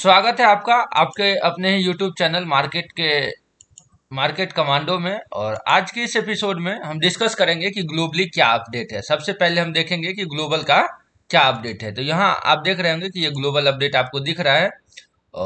स्वागत है आपका आपके अपने ही यूट्यूब चैनल मार्केट के मार्केट कमांडो में और आज के इस एपिसोड में हम डिस्कस करेंगे कि ग्लोबली क्या अपडेट है सबसे पहले हम देखेंगे कि ग्लोबल का क्या अपडेट है तो यहाँ आप देख रहे होंगे कि ये ग्लोबल अपडेट आपको दिख रहा है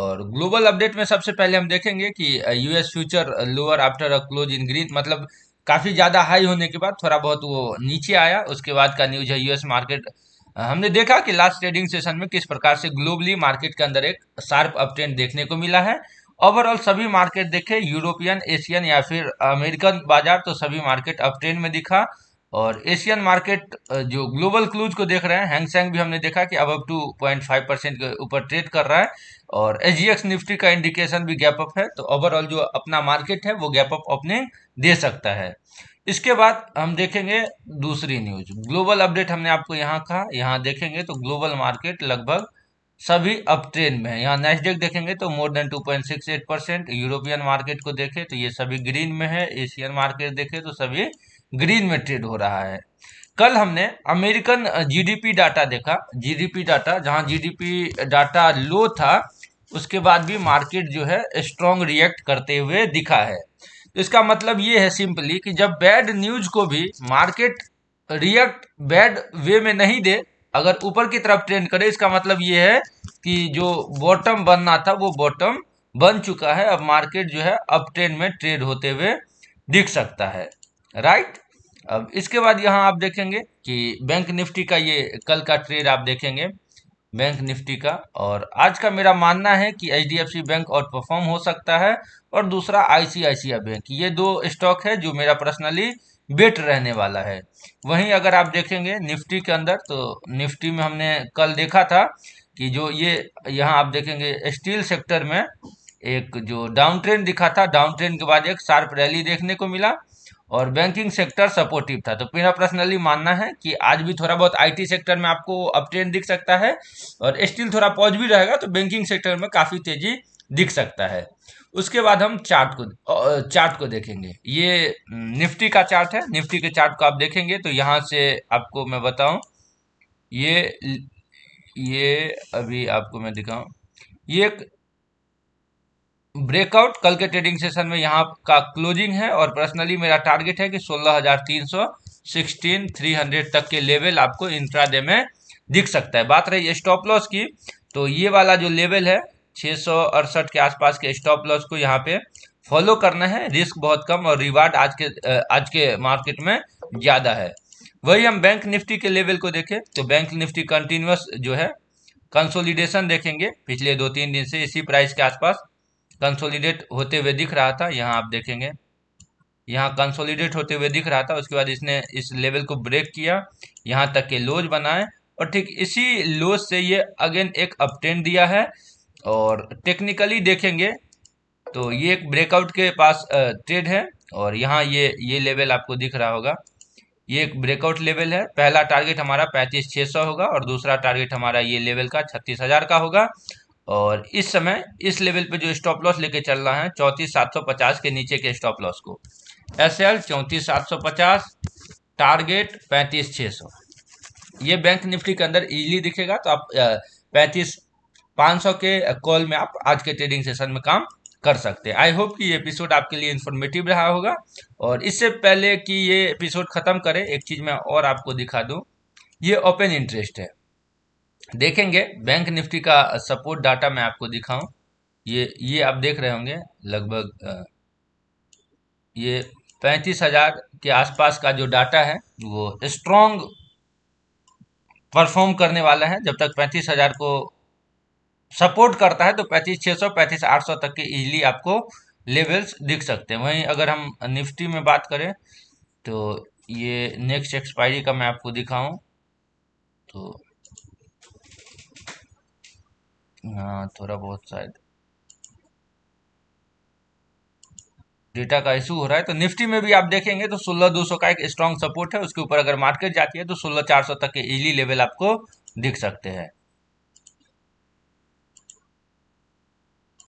और ग्लोबल अपडेट में सबसे पहले हम देखेंगे कि US future lower after a close in green मतलब काफ़ी ज़्यादा हाई होने के बाद थोड़ा बहुत वो नीचे आया उसके बाद का न्यूज है यूएस मार्केट हमने देखा कि लास्ट ट्रेडिंग सेशन में किस प्रकार से ग्लोबली मार्केट के अंदर एक शार्प अपट्रेंड देखने को मिला है ओवरऑल सभी मार्केट देखे यूरोपियन एशियन या फिर अमेरिकन बाजार तो सभी मार्केट अपट्रेंड में दिखा और एशियन मार्केट जो ग्लोबल क्लूज को देख रहे हैं हैंगसेंग भी हमने देखा कि अब अब टू पॉइंट फाइव परसेंट के ऊपर ट्रेड कर रहा है और एच निफ्टी का इंडिकेशन भी गैप अप है तो ओवरऑल जो अपना मार्केट है वो गैप अप अपने दे सकता है इसके बाद हम देखेंगे दूसरी न्यूज ग्लोबल अपडेट हमने आपको यहाँ कहा यहाँ देखेंगे तो ग्लोबल मार्केट लगभग सभी अप ट्रेंड में है यहाँ नेस्डेक देखेंगे तो more than 2.68 percent European market को देखें तो ये सभी ग्रीन में है एशियन मार्केट देखें तो सभी ग्रीन में ट्रेड हो रहा है कल हमने अमेरिकन जीडीपी डाटा देखा जीडीपी डाटा जहाँ जीडीपी डाटा लो था उसके बाद भी मार्केट जो है स्ट्रॉन्ग रिएक्ट करते हुए दिखा है तो इसका मतलब ये है सिंपली कि जब बैड न्यूज को भी मार्केट रिएक्ट बैड वे में नहीं दे अगर ऊपर की तरफ ट्रेंड करे इसका मतलब ये है कि जो बॉटम बनना था वो बॉटम बन चुका है अब मार्केट जो है अप ट्रेंड में ट्रेड होते हुए दिख सकता है राइट अब इसके बाद यहाँ आप देखेंगे कि बैंक निफ्टी का ये कल का ट्रेड आप देखेंगे बैंक निफ्टी का और आज का मेरा मानना है कि एच बैंक आउट परफॉर्म हो सकता है और दूसरा आई बैंक ये दो स्टॉक है जो मेरा पर्सनली बेट रहने वाला है वहीं अगर आप देखेंगे निफ्टी के अंदर तो निफ्टी में हमने कल देखा था कि जो ये यहाँ आप देखेंगे स्टील सेक्टर में एक जो डाउन ट्रेंड दिखा था डाउन ट्रेंड के बाद एक शार्प रैली देखने को मिला और बैंकिंग सेक्टर सपोर्टिव था तो मेरा पर्सनली मानना है कि आज भी थोड़ा बहुत आईटी सेक्टर में आपको अपट्रेंड दिख सकता है और स्टिल थोड़ा पॉज भी रहेगा तो बैंकिंग सेक्टर में काफ़ी तेजी दिख सकता है उसके बाद हम चार्ट को चार्ट को देखेंगे ये हम्म, निफ्टी का चार्ट है निफ्टी के चार्ट को आप देखेंगे तो यहाँ से आपको मैं बताऊँ ये ये अभी आपको मैं दिखाऊँ ये एक ब्रेकआउट कल के ट्रेडिंग सेशन में यहाँ का क्लोजिंग है और पर्सनली मेरा टारगेट है कि सोलह हजार तीन सौ सिक्सटीन थ्री हंड्रेड तक के लेवल आपको इंट्राडे में दिख सकता है बात रही स्टॉप लॉस की तो ये वाला जो लेवल है छः सौ अड़सठ के आसपास के स्टॉप लॉस को यहाँ पे फॉलो करना है रिस्क बहुत कम और रिवार्ड आज के आज के मार्केट में ज़्यादा है वही हम बैंक निफ्टी के लेवल को देखें तो बैंक निफ्टी कंटिन्यूस जो है कंसोलिडेशन देखेंगे पिछले दो तीन दिन से इसी प्राइस के आसपास कंसोलिडेट होते हुए दिख रहा था यहाँ आप देखेंगे यहाँ कंसोलिडेट होते हुए दिख रहा था उसके बाद इसने इस लेवल को ब्रेक किया यहाँ तक के लोज बनाए और ठीक इसी लोज से ये अगेन एक अपटेंड दिया है और टेक्निकली देखेंगे तो ये एक ब्रेकआउट के पास ट्रेड है और यहाँ ये ये लेवल आपको दिख रहा होगा ये एक ब्रेकआउट लेवल है पहला टारगेट हमारा पैंतीस छः सौ होगा और दूसरा टारगेट हमारा ये लेवल का छत्तीस हज़ार का होगा और इस समय इस लेवल पे जो स्टॉप लॉस लेके चल रहा है चौंतीस सात सौ पचास के नीचे के स्टॉप लॉस को एस एल चौंतीस सात सौ पचास टारगेट पैंतीस छः सौ ये बैंक निफ्टी के अंदर इजीली दिखेगा तो आप पैंतीस पाँच सौ के कॉल में आप आज के ट्रेडिंग सेशन में काम कर सकते हैं आई होप कि ये एपिसोड आपके लिए इन्फॉर्मेटिव रहा होगा और इससे पहले कि ये एपिसोड ख़त्म करें एक चीज़ मैं और आपको दिखा दूँ ये ओपन इंटरेस्ट है देखेंगे बैंक निफ्टी का सपोर्ट डाटा मैं आपको दिखाऊं ये ये आप देख रहे होंगे लगभग ये पैंतीस हजार के आसपास का जो डाटा है वो स्ट्रॉन्ग परफॉर्म करने वाला है जब तक पैंतीस हजार को सपोर्ट करता है तो पैंतीस छः सौ पैंतीस आठ सौ तक के इजिली आपको लेवल्स दिख सकते हैं वहीं अगर हम निफ्टी में बात करें तो ये नेक्स्ट एक्सपायरी का मैं आपको दिखाऊं तो हाँ थोड़ा बहुत शायद डेटा का इशू हो रहा है तो निफ्टी में भी आप देखेंगे तो सोलह दो सौ का एक स्ट्रांग सपोर्ट है उसके ऊपर अगर मार्केट जाती है तो सोलह चार सौ तक के इजली लेवल आपको दिख सकते हैं